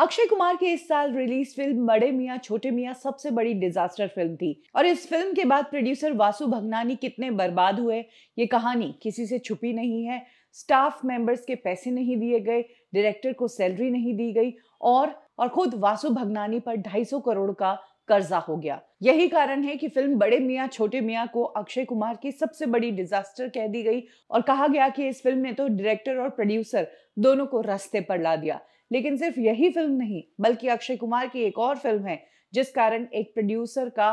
अक्षय कुमार की इस साल रिलीज फिल्म बड़े मियाँ छोटे मियाँ सबसे बड़ी डिजास्टर फिल्म थी और इस फिल्म के बाद प्रोड्यूसर वासु भगनानी कितने बर्बाद हुए ये कहानी किसी से छुपी नहीं है स्टाफ मेंबर्स के पैसे नहीं दिए गए डायरेक्टर को सैलरी नहीं दी गई और और खुद वासु भगनानी पर 250 करोड़ का कर्जा हो गया यही कारण है कि फिल्म बड़े मियाँ छोटे मियाँ को अक्षय कुमार की सबसे बड़ी डिजास्टर कह दी गई और कहा गया कि इस फिल्म ने तो डायरेक्टर और प्रोड्यूसर दोनों को रास्ते पर ला दिया लेकिन सिर्फ यही फिल्म नहीं बल्कि अक्षय कुमार की एक और फिल्म है जिस कारण एक प्रोड्यूसर का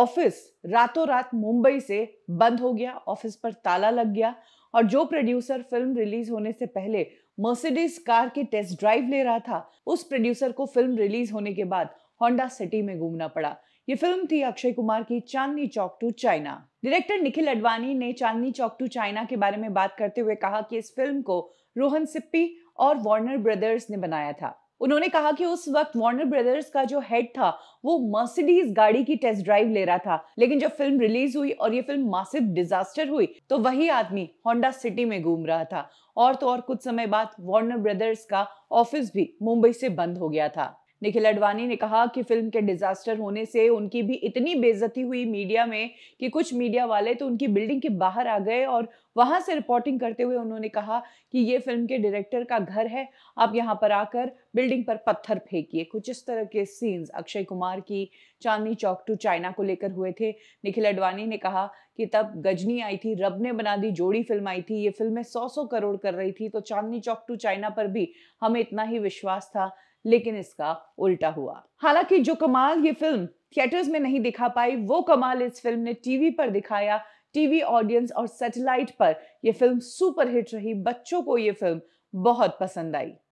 ऑफिस रातों रात मुंबई से बंद हो गया ऑफिस पर ताला लग गया और जो प्रोड्यूसर फिल्म रिलीज होने से पहले मर्सिडीज कार की टेस्ट ड्राइव ले रहा था उस प्रोड्यूसर को फिल्म रिलीज होने के बाद होंडा सिटी में घूमना पड़ा ये फिल्म थी अक्षय कुमार की Chandni Chowk to China director Nikhil Advani ने चांदनी चौक टू चाइना के बारे में बात करते हुए कहा कि इस फिल्म को रोहन सिप्पी और वार्नर ब्रदर्स ने बनाया था उन्होंने कहा कि उस वक्त वार्नर ब्रदर्स का जो हेड था वो मर्सिडीज गाड़ी की टेस्ट ड्राइव ले रहा था लेकिन जब फिल्म रिलीज हुई और ये फिल्म मासिव डिजास्टर हुई तो वही आदमी होंडा सिटी में घूम रहा था और तो और कुछ समय बाद वार्नर ब्रदर्स का ऑफिस भी मुंबई से बंद हो गया था निखिल अडवाणी ने कहा कि फिल्म के डिजास्टर होने से उनकी भी इतनी बेजती हुई मीडिया में कि कुछ मीडिया वाले तो उनकी बिल्डिंग के बाहर आ गए और वहां से रिपोर्टिंग करते हुए उन्होंने कहा कि ये फिल्म के डायरेक्टर का घर है आप यहाँ पर आकर बिल्डिंग पर पत्थर फेंकिए कुछ इस तरह के सीन्स अक्षय कुमार की चांदनी चौक टू चाइना को लेकर हुए थे निखिल अडवाणी ने कहा कि तब गजनी आई थी रब ने बना दी जोड़ी फिल्म आई थी ये फिल्में सौ सौ करोड़ कर रही थी तो चांदनी चौक टू चाइना पर भी हमें इतना ही विश्वास था लेकिन इसका उल्टा हुआ हालांकि जो कमाल ये फिल्म थिएटर्स में नहीं दिखा पाई वो कमाल इस फिल्म ने टीवी पर दिखाया टीवी ऑडियंस और सैटेलाइट पर यह फिल्म सुपरहिट रही बच्चों को ये फिल्म बहुत पसंद आई